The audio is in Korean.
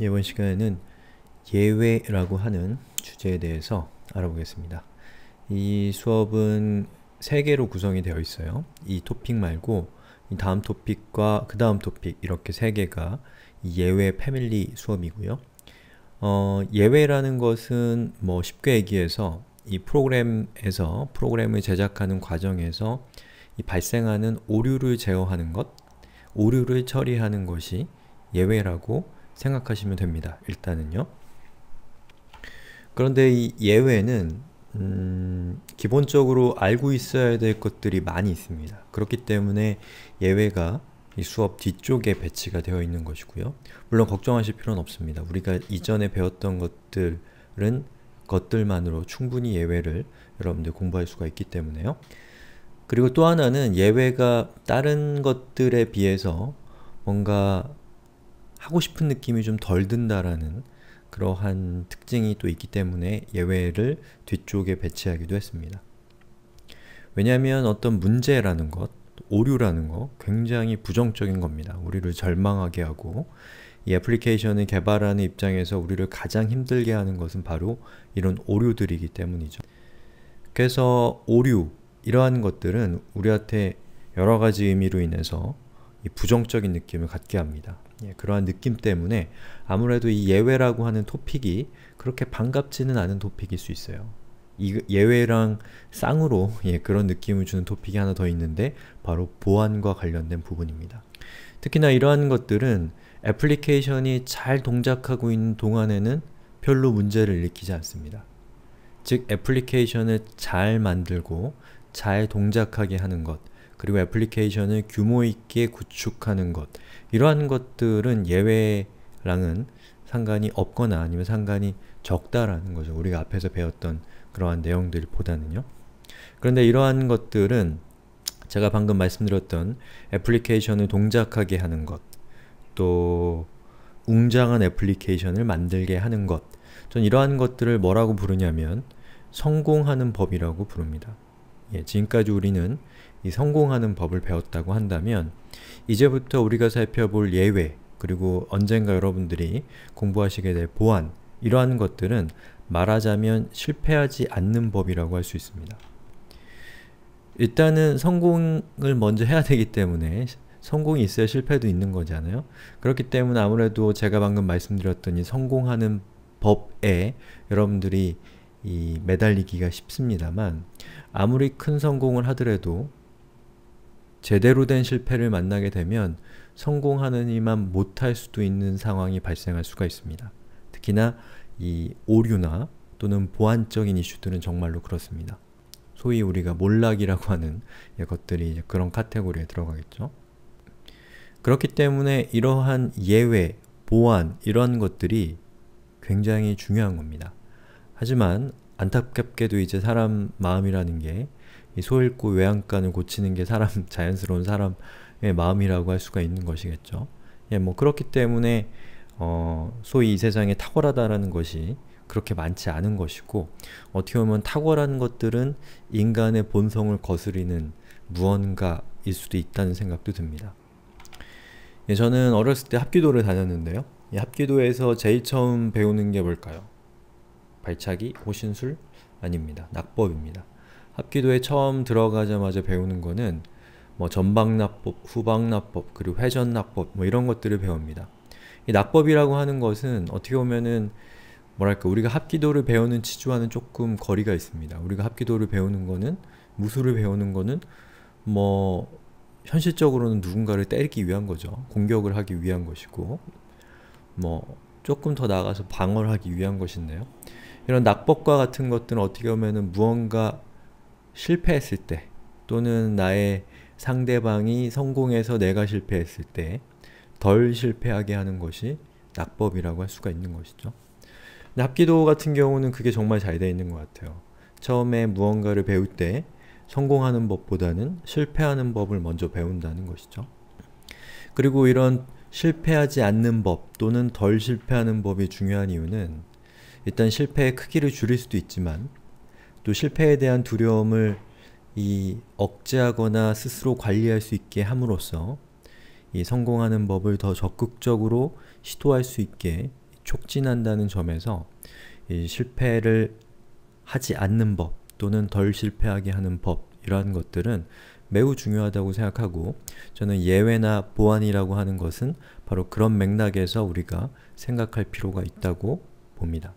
이번 시간에는 예외라고 하는 주제에 대해서 알아보겠습니다. 이 수업은 세 개로 구성이 되어 있어요. 이 토픽 말고 이 다음 토픽과 그 다음 토픽 이렇게 세 개가 예외 패밀리 수업이고요. 어, 예외라는 것은 뭐 쉽게 얘기해서 이 프로그램에서 프로그램을 제작하는 과정에서 발생하는 오류를 제어하는 것, 오류를 처리하는 것이 예외라고 생각하시면 됩니다. 일단은요. 그런데 이 예외는 음, 기본적으로 알고 있어야 될 것들이 많이 있습니다. 그렇기 때문에 예외가 이 수업 뒤쪽에 배치가 되어 있는 것이고요. 물론 걱정하실 필요는 없습니다. 우리가 이전에 배웠던 것들은 것들만으로 충분히 예외를 여러분들 공부할 수가 있기 때문에요. 그리고 또 하나는 예외가 다른 것들에 비해서 뭔가 하고 싶은 느낌이 좀 덜 든다라는 그러한 특징이 또 있기 때문에 예외를 뒤쪽에 배치하기도 했습니다. 왜냐하면 어떤 문제라는 것, 오류라는 것 굉장히 부정적인 겁니다. 우리를 절망하게 하고 이 애플리케이션을 개발하는 입장에서 우리를 가장 힘들게 하는 것은 바로 이런 오류들이기 때문이죠. 그래서 오류, 이러한 것들은 우리한테 여러 가지 의미로 인해서 부정적인 느낌을 갖게 합니다. 예, 그러한 느낌 때문에 아무래도 이 예외라고 하는 토픽이 그렇게 반갑지는 않은 토픽일 수 있어요. 이 예외랑 쌍으로 예, 그런 느낌을 주는 토픽이 하나 더 있는데 바로 보안과 관련된 부분입니다. 특히나 이러한 것들은 애플리케이션이 잘 동작하고 있는 동안에는 별로 문제를 일으키지 않습니다. 즉 애플리케이션을 잘 만들고 잘 동작하게 하는 것 그리고 애플리케이션을 규모 있게 구축하는 것 이러한 것들은 예외랑은 상관이 없거나 아니면 상관이 적다라는 거죠. 우리가 앞에서 배웠던 그러한 내용들보다는요. 그런데 이러한 것들은 제가 방금 말씀드렸던 애플리케이션을 동작하게 하는 것, 또 웅장한 애플리케이션을 만들게 하는 것, 전 이러한 것들을 뭐라고 부르냐면 성공하는 법이라고 부릅니다. 예, 지금까지 우리는 이 성공하는 법을 배웠다고 한다면 이제부터 우리가 살펴볼 예외 그리고 언젠가 여러분들이 공부하시게 될 보안 이러한 것들은 말하자면 실패하지 않는 법이라고 할 수 있습니다. 일단은 성공을 먼저 해야 되기 때문에 성공이 있어야 실패도 있는 거잖아요. 그렇기 때문에 아무래도 제가 방금 말씀드렸던 이 성공하는 법에 여러분들이 매달리기가 쉽습니다만 아무리 큰 성공을 하더라도 제대로 된 실패를 만나게 되면 성공하는 이만 못할 수도 있는 상황이 발생할 수가 있습니다. 특히나 이 오류나 또는 보안적인 이슈들은 정말로 그렇습니다. 소위 우리가 몰락이라고 하는 예, 것들이 그런 카테고리에 들어가겠죠. 그렇기 때문에 이러한 예외, 보안 이런 것들이 굉장히 중요한 겁니다. 하지만 안타깝게도 이제 사람 마음이라는 게 소잃고 외양간을 고치는 게 사람 자연스러운 사람의 마음이라고 할 수가 있는 것이겠죠. 예, 뭐 그렇기 때문에 어, 소위 이 세상에 탁월하다라는 것이 그렇게 많지 않은 것이고 어떻게 보면 탁월한 것들은 인간의 본성을 거스리는 무언가일 수도 있다는 생각도 듭니다. 예, 저는 어렸을 때 합기도를 다녔는데요. 예, 합기도에서 제일 처음 배우는 게 뭘까요? 발차기, 호신술? 아닙니다. 낙법입니다. 합기도에 처음 들어가자마자 배우는 거는 뭐 전방납법, 후방납법, 그리고 회전납법 뭐 이런 것들을 배웁니다. 이 낙법이라고 하는 것은 어떻게 보면은 뭐랄까 우리가 합기도를 배우는 치주와는 조금 거리가 있습니다. 우리가 합기도를 배우는 거는 무술을 배우는 거는 뭐 현실적으로는 누군가를 때리기 위한 거죠. 공격을 하기 위한 것이고 뭐 조금 더 나아가서 방어를 하기 위한 것인데요. 이런 낙법과 같은 것들은 어떻게 보면은 무언가 실패했을 때 또는 나의 상대방이 성공해서 내가 실패했을 때 덜 실패하게 하는 것이 낙법이라고 할 수가 있는 것이죠. 납기도 같은 경우는 그게 정말 잘 되어 있는 것 같아요. 처음에 무언가를 배울 때 성공하는 법보다는 실패하는 법을 먼저 배운다는 것이죠. 그리고 이런 실패하지 않는 법 또는 덜 실패하는 법이 중요한 이유는 일단 실패의 크기를 줄일 수도 있지만 또 실패에 대한 두려움을 이 억제하거나 스스로 관리할 수 있게 함으로써 이 성공하는 법을 더 적극적으로 시도할 수 있게 촉진한다는 점에서 이 실패를 하지 않는 법 또는 덜 실패하게 하는 법 이러한 것들은 매우 중요하다고 생각하고 저는 예외나 보안이라고 하는 것은 바로 그런 맥락에서 우리가 생각할 필요가 있다고 봅니다.